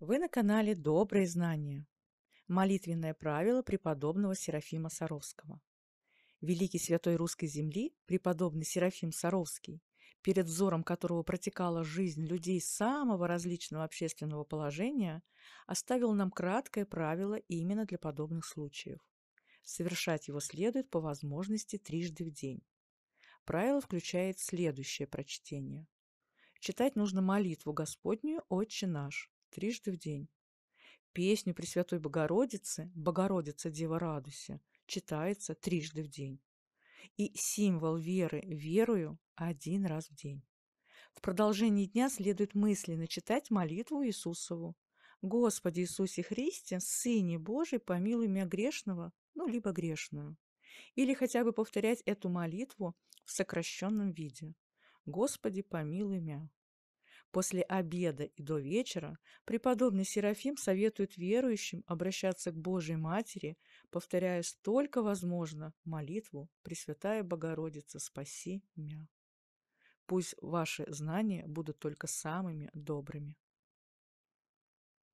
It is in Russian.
Вы на канале «Добрые знания». Молитвенное правило преподобного Серафима Саровского. Великий святой русской земли, преподобный Серафим Саровский, перед взором которого протекала жизнь людей самого различного общественного положения, оставил нам краткое правило именно для подобных случаев. Совершать его следует по возможности трижды в день. Правило включает следующее прочтение. Читать нужно молитву Господнюю «Отче наш», трижды в день. Песню Пресвятой Богородицы «Богородица Дева Радуйся» читается трижды в день. И символ веры верую один раз в день. В продолжении дня следует мысленно читать молитву Иисусову. «Господи Иисусе Христе, Сыне Божий, помилуй меня грешного, ну, либо грешную». Или хотя бы повторять эту молитву в сокращенном виде. «Господи, помилуй меня». После обеда и до вечера преподобный Серафим советует верующим обращаться к Божьей Матери, повторяя столько возможно молитву «Пресвятая Богородица, спаси меня». Пусть ваши знания будут только самыми добрыми.